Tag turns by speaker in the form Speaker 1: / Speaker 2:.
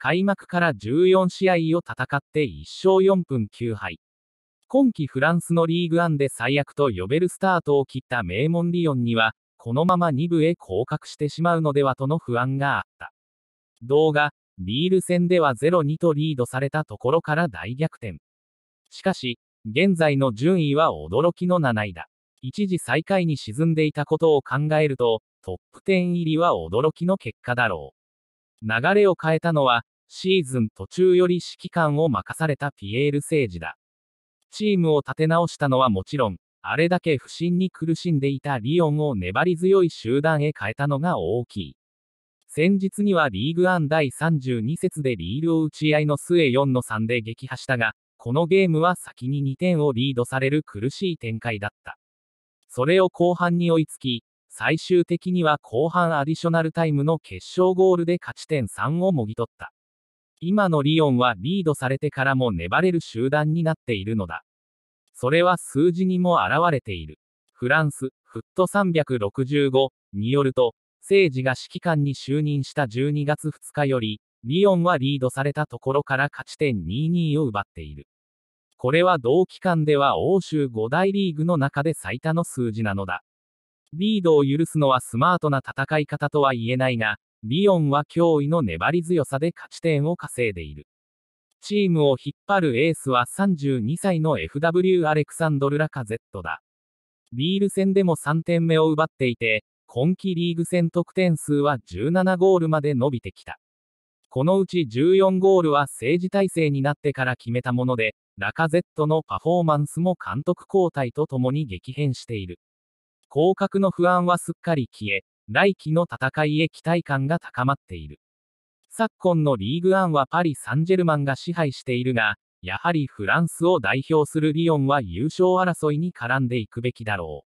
Speaker 1: 開幕から14試合を戦って1勝4分9敗。今季フランスのリーグンで最悪と呼べるスタートを切った名門リオンには、このまま2部へ降格してしまうのではとの不安があった。動画、リール戦では0-2とリードされたところから大逆転。しかし、現在の順位は驚きの7位だ。一時最下位に沈んでいたことを考えると、トップ10入りは驚きの結果だろう。流れを変えたのは、シーズン途中より指揮官を任されたピエールセージだ。チームを立て直したのはもちろん、あれだけ不振に苦しんでいたリオンを粘り強い集団へ変えたのが大きい。先日にはリーグアン第32節でリールを打ち合いの末4の3で撃破したが、このゲームは先に2点をリードされる苦しい展開だった。それを後半に追いつき、最終的には後半アディショナルタイムの決勝ゴールで勝ち点3をもぎ取った。今のリオンはリードされてからも粘れる集団になっているのだ。それは数字にも表れている。フランス、フット365によると、政治が指揮官に就任した12月2日より、リオンはリードされたところから勝ち点22を奪っている。これは同期間では欧州5大リーグの中で最多の数字なのだ。リードを許すのはスマートな戦い方とは言えないが、リオンは驚異の粘り強さで勝ち点を稼いでいる。チームを引っ張るエースは32歳の FW アレクサンドル・ラカゼットだ。リール戦でも3点目を奪っていて、今季リーグ戦得点数は17ゴールまで伸びてきた。このうち14ゴールは政治体制になってから決めたもので、ラカゼットのパフォーマンスも監督交代とともに激変している。降格の不安はすっかり消え、来季の戦いへ期待感が高まっている。昨今のリーグアンはパリ・サンジェルマンが支配しているが、やはりフランスを代表するリヨンは優勝争いに絡んでいくべきだろう。